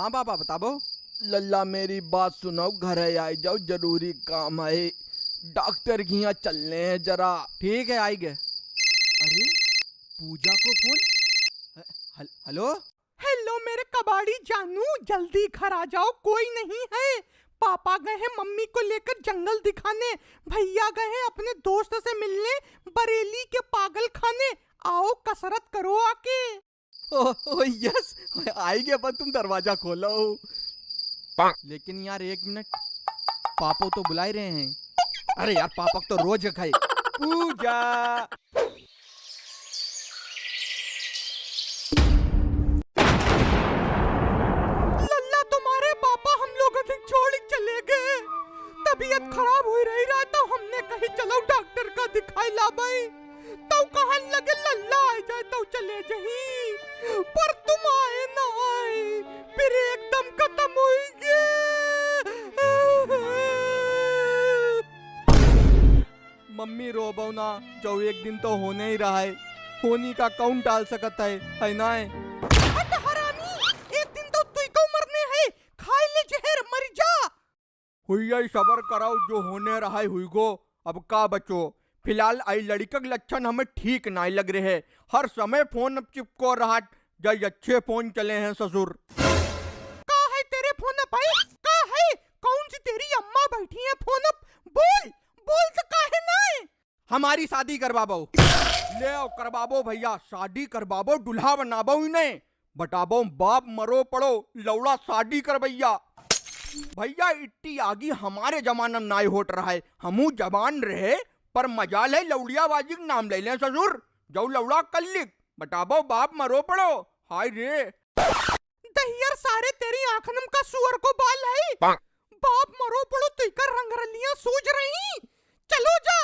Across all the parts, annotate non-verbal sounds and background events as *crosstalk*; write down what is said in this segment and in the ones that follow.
हाँ पापा बताबो लल्ला मेरी बात सुनो घर आई जाओ जरूरी काम है डॉक्टर की यहाँ चलने हैं जरा ठीक है आई गए अरे पूजा को फोन हेलो हेलो मेरे कबाड़ी जानू जल्दी घर आ जाओ कोई नहीं है पापा गए हैं मम्मी को लेकर जंगल दिखाने भैया गए हैं अपने दोस्त से मिलने बरेली के पागल खाने आओ कसरत करो आके ओ, ओ यस गया पर तुम दरवाजा खोलो लेकिन यार एक मिनट पापो तो बुला ही रहे हैं अरे यार पापा तो रोज खाए पूजा लल्ला तुम्हारे पापा हम लोग छोड़ चले गए तबीयत खराब हो रही रहा तो हमने कही चलो डॉक्टर का दिखाई ला भाई तो कहन लगे लल्ला आ जाए तो चले जही पर तुम आए ना आए फिर एकदम खत्म होएंगे मम्मी रो ना जो एक दिन तो होने ही रहा है होनी का कौन डाल सकता है है ना तो है सबर कराओ जो होने रहा है हुई गो अब का बचो फिलहाल आई लड़की का लक्षण हमें ठीक नहीं लग रहे हर समय फोन चिपको रहा जय अच्छे फोन चले हैं ससुर का है तेरे फोन अप भाई का है कौन सी तेरी अम्मा बैठी है फोन अप बोल बोल तो का है ना है? हमारी शादी करवाबो ले आओ करवाबो भैया शादी करवाबो दुल्हा बनाबो इन्हें बताबो बाप मरो पड़ो लौड़ा शादी कर भैया भैया इट्टी आगे हमारे जमाना में नाई होट रहा है हमू जवान रहे पर मजा ले लौड़िया बाजी नाम ले लें ससुर जाओ लौड़ा कल्लिक बताबो बाप मरो पड़ो हाय रे दहियर सारे तेरी आखनम का सुअर को बाल है बाप मरो पड़ो तुकर रंग रंगरलियां सूज रही चलो जा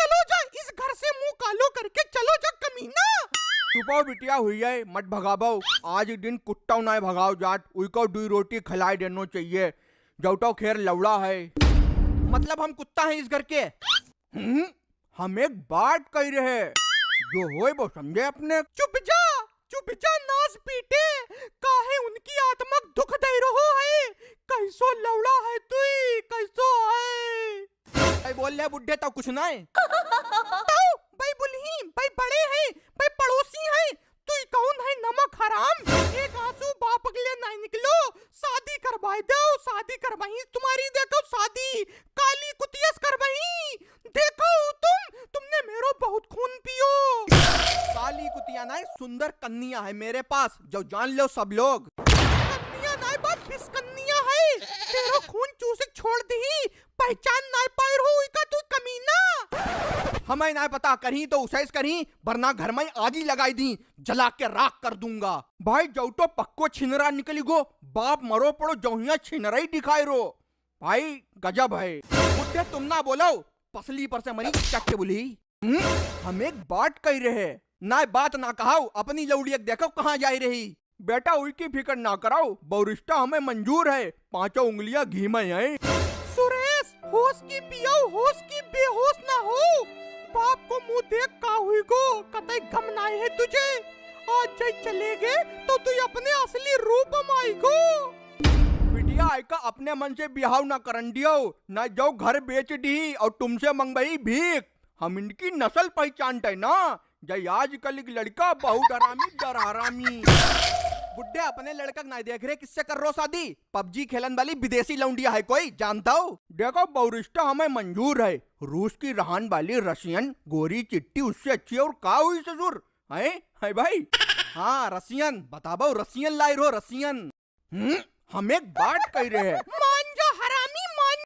चलो जा इस घर से मुंह कालो करके चलो जा कमीना छुपाओ बिटिया हुई है मत भगाबाओ आज दिन कुत्ता ना भगाओ जात उई को दुई रोटी खिलाए देनो चाहिए जौटो खेर लवड़ा है मतलब हम कुत्ता हैं इस घर के हम्म, हम एक बात कह रहे जो हो वो समझे अपने चुप जा जो बिचा पीटे काहे उनकी आत्मक दुख दे रहो है कैसो लौड़ा है तू कैसो है बोल ले बुड्ढे तो कुछ ना है सुंदर कन्या है मेरे पास जो जान लो सब लोग कन्या किस कन्या है तेरा खून चूसे छोड़ दी पहचान इका तू कमीना हमें ना पता करी तो उसे करी वरना घर में आग ही लगाई दी जला के राख कर दूंगा भाई जो तो पक्को छिनरा निकली गो बाप मरो पड़ो जो छिनरा ही दिखाई रो भाई गजब है तुम ना बोलो पसली पर से मरी चक्के बोली हम्म, हम एक बात कह रहे ना बात ना कहाओ अपनी लौड़ियत देखो कहाँ जा रही बेटा उनकी फिक्र ना कराओ बौरिस्टा हमें मंजूर है पांचों उंगलियां घी में हैं सुरेश होश की पियो होश की बेहोश ना हो बाप को मुंह देख का हुई गो कतई गम ना है तुझे आज जब चले गए तो तू अपने असली रूप में आई गो बिटिया का अपने मन से बिहाव ना करन दियो ना जाओ घर बेच दी और तुमसे मंगवाई भीख हम इनकी नस्ल पहचानते ना जय आजकल की लड़का बहुत आरामी डर आरामी बुढ़े अपने लड़का ना देख रहे किससे कर रो शादी पबजी खेलन वाली विदेशी लौंडिया है कोई जानता हो देखो बहुरिश्ता हमें मंजूर है रूस की रहन वाली रशियन गोरी चिट्टी उससे अच्छी और का हुई ससुर है, है भाई हाँ रसियन बताबो रसियन लाए रो रसियन हम्म, हम एक बात कह रहे हैं *laughs*